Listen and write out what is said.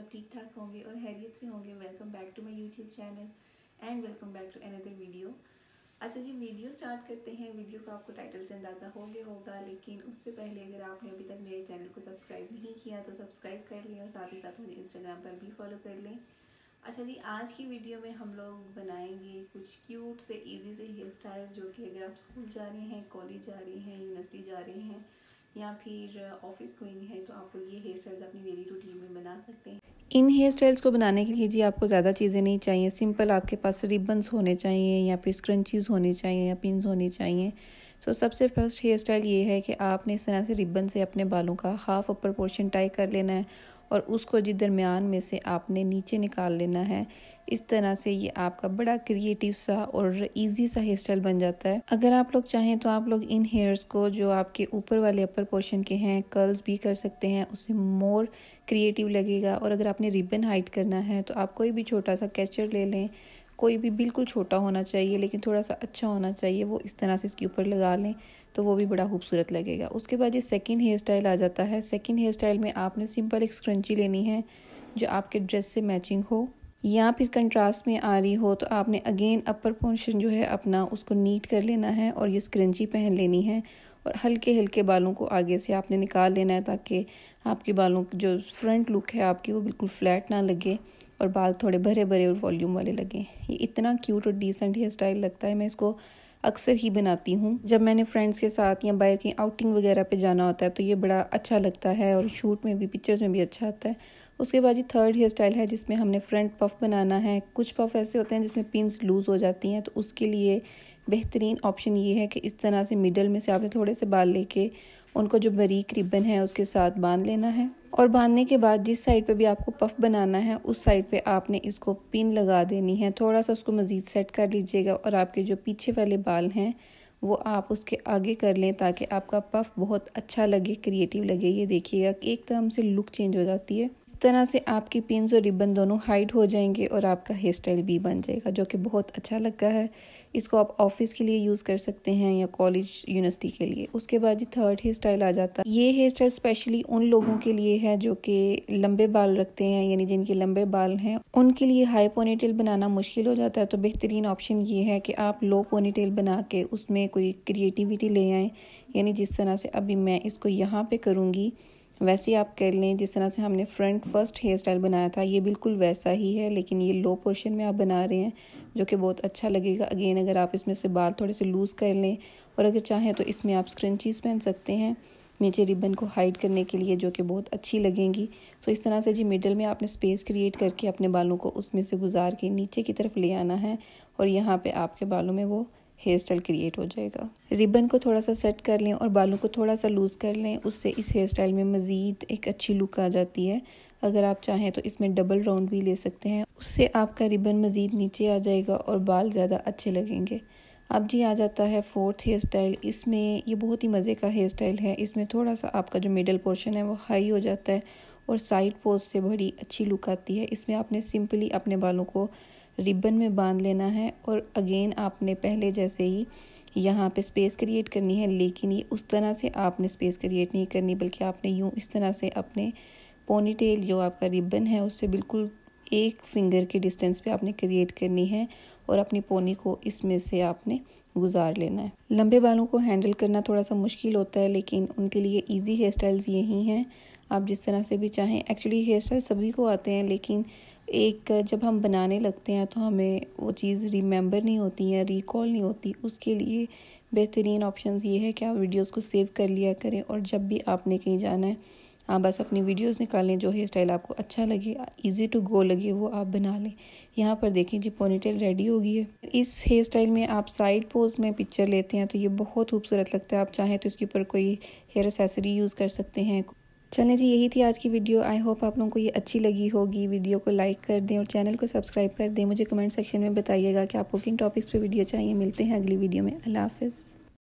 सब ठीक ठाक होंगे और हैरियत से होंगे welcome back to my YouTube channel and welcome back to another video अच्छा जी वीडियो स्टार्ट करते हैं वीडियो का आपको टाइटल से अंदाज़ा हो गया होगा लेकिन उससे पहले अगर आपने अभी तक मेरे चैनल को सब्सक्राइब नहीं किया तो सब्सक्राइब कर लें और साथ ही साथ मुझे इंस्टाग्राम पर भी फॉलो कर लें अच्छा जी आज की वीडियो में हम लोग बनाएंगे कुछ क्यूट से इजी से हेयर स्टाइल जो कि अगर आप स्कूल जा रहे हैं कॉलेज जा रहे हैं यूनिवर्सिटी जा रहे हैं या फिर ऑफिस गोइंग है तो आप ये हेयर स्टाइल्स अपनी डेली रूटीन में बना सकते हैं इन हेयर स्टाइल्स को बनाने के लिए जी आपको ज़्यादा चीज़ें नहीं चाहिए सिंपल आपके पास रिबन्स होने चाहिए या फिर स्क्रंचीज़ होने चाहिए या पिन होने चाहिए सो so, सबसे फर्स्ट हेयर स्टाइल ये है कि आपने इस तरह से रिबन से अपने बालों का हाफ अपर पोर्शन टाई कर लेना है और उसको जी दरमियान में से आपने नीचे निकाल लेना है इस तरह से ये आपका बड़ा क्रिएटिव सा और इजी सा हेयर स्टाइल बन जाता है अगर आप लोग चाहें तो आप लोग इन हेयर्स को जो आपके ऊपर वाले अपर पोर्शन के हैं कर्ल्स भी कर सकते हैं उसे मोर क्रिएटिव लगेगा और अगर आपने रिबन हाइट करना है तो आप कोई भी छोटा सा कैचर ले लें कोई भी बिल्कुल छोटा होना चाहिए लेकिन थोड़ा सा अच्छा होना चाहिए वो इस तरह से इसके ऊपर लगा लें तो वो भी बड़ा खूबसूरत लगेगा उसके बाद ये सेकेंड हेयर स्टाइल आ जाता है सेकेंड हेयर स्टाइल में आपने सिंपल एक स्क्रंची लेनी है जो आपके ड्रेस से मैचिंग हो या फिर कंट्रास्ट में आ रही हो तो आपने अगेन अपर पोर्शन जो है अपना उसको नीट कर लेना है और ये स्क्रंची पहन लेनी है और हल्के हल्के बालों को आगे से आपने निकाल लेना है ताकि आपके बालों की जो फ्रंट लुक है आपकी वो बिल्कुल फ्लैट ना लगे और बाल थोड़े भरे भरे और वॉल्यूम वाले लगें ये इतना क्यूट और डिसेंट हेयर स्टाइल लगता है मैं इसको अक्सर ही बनाती हूँ जब मैंने फ्रेंड्स के साथ या बाहर कहीं आउटिंग वगैरह पे जाना होता है तो ये बड़ा अच्छा लगता है और शूट में भी पिक्चर्स में भी अच्छा आता है उसके बाद ये थर्ड हेयर स्टाइल है जिसमें हमने फ्रंट पफ बनाना है कुछ पफ ऐसे होते हैं जिसमें पिंस लूज़ हो जाती हैं तो उसके लिए बेहतरीन ऑप्शन ये है कि इस तरह से मिडल में से आपने थोड़े से बाल लेके उनको जो बरीक रिबन है उसके साथ बांध लेना है और बांधने के बाद जिस साइड पे भी आपको पफ बनाना है उस साइड पे आपने इसको पिन लगा देनी है थोड़ा सा उसको मज़ीद सेट कर लीजिएगा और आपके जो पीछे वाले बाल हैं वो आप उसके आगे कर लें ताकि आपका पफ बहुत अच्छा लगे क्रिएटिव लगे ये देखिएगा एक तरह से लुक चेंज हो जाती है इस तरह से आपकी पिंस और रिबन दोनों हाइड हो जाएंगे और आपका हेयर स्टाइल भी बन जाएगा जो कि बहुत अच्छा लगता है इसको आप ऑफिस के लिए यूज़ कर सकते हैं या कॉलेज यूनिवर्सिटी के लिए उसके बाद जी थर्ड हेयर स्टाइल आ जाता है ये हेयर स्टाइल स्पेशली उन लोगों के लिए है जो कि लंबे बाल रखते हैं यानी जिनके लंबे बाल हैं उनके लिए हाई पोनीटेल बनाना मुश्किल हो जाता है तो बेहतरीन ऑप्शन ये है कि आप लो पोनीटेल बना के उसमें कोई क्रिएटिविटी ले आएँ यानी जिस तरह से अभी मैं इसको यहाँ पे करूँगी वैसे आप कर लें जिस तरह से हमने फ्रंट फर्स्ट हेयर स्टाइल बनाया था ये बिल्कुल वैसा ही है लेकिन ये लो पोर्शन में आप बना रहे हैं जो कि बहुत अच्छा लगेगा अगेन अगर आप इसमें से बाल थोड़े से लूज़ कर लें और अगर चाहें तो इसमें आप स्क्रंचीज़ पहन सकते हैं नीचे रिबन को हाइड करने के लिए जो कि बहुत अच्छी लगेंगी तो इस तरह से जी मिडल में आपने स्पेस क्रिएट करके अपने बालों को उसमें से गुजार के नीचे की तरफ ले आना है और यहाँ पे आपके बालों में वो हेयर स्टाइल क्रिएट हो जाएगा रिबन को थोड़ा सा सेट कर लें और बालों को थोड़ा सा लूज़ कर लें उससे इस हेयर स्टाइल में मज़ीद एक अच्छी लुक आ जाती है अगर आप चाहें तो इसमें डबल राउंड भी ले सकते हैं उससे आपका रिबन मज़ीद नीचे आ जाएगा और बाल ज़्यादा अच्छे लगेंगे अब जी आ जाता है फोर्थ हेयर स्टाइल इसमें ये बहुत ही मज़े का हेयर स्टाइल है इसमें थोड़ा सा आपका जो मिडल पोर्शन है वो हाई हो जाता है और साइड पोज से बड़ी अच्छी लुक आती है इसमें आपने सिंपली अपने बालों को रिबन में बांध लेना है और अगेन आपने पहले जैसे ही यहाँ पे स्पेस क्रिएट करनी है लेकिन ये उस तरह से आपने स्पेस क्रिएट नहीं करनी बल्कि आपने यूँ इस तरह से अपने पोनी टेल जो आपका रिबन है उससे बिल्कुल एक फिंगर के डिस्टेंस पे आपने क्रिएट करनी है और अपनी पोनी को इसमें से आपने गुजार लेना है लंबे बालों को हैंडल करना थोड़ा सा मुश्किल होता है लेकिन उनके लिए ईजी हेयर स्टाइल्स यही हैं आप जिस तरह से भी चाहें एक्चुअली हेयर स्टाइल सभी को आते हैं लेकिन एक जब हम बनाने लगते हैं तो हमें वो चीज़ रिमेंबर नहीं होती है रिकॉल नहीं होती उसके लिए बेहतरीन ऑप्शन ये है कि आप वीडियोस को सेव कर लिया करें और जब भी आपने कहीं जाना है आप बस अपनी वीडियोस निकालें जो हेयर स्टाइल आपको अच्छा लगे इजी टू गो लगे वो आप बना लें यहाँ पर देखें जी पोनीटेल रेडी हो गई है इस हेयर स्टाइल में आप साइड पोज में पिक्चर लेते हैं तो ये बहुत खूबसूरत लगता है आप चाहें तो इसके ऊपर कोई हेयर एसेसरी यूज़ कर सकते हैं चलें जी यही थी आज की वीडियो आई होप आप लोगों को ये अच्छी लगी होगी वीडियो को लाइक कर दें और चैनल को सब्सक्राइब कर दें मुझे कमेंट सेक्शन में बताइएगा कि आपको किन टॉपिक्स पे वीडियो चाहिए मिलते हैं अगली वीडियो में अल्लाह हाफिज़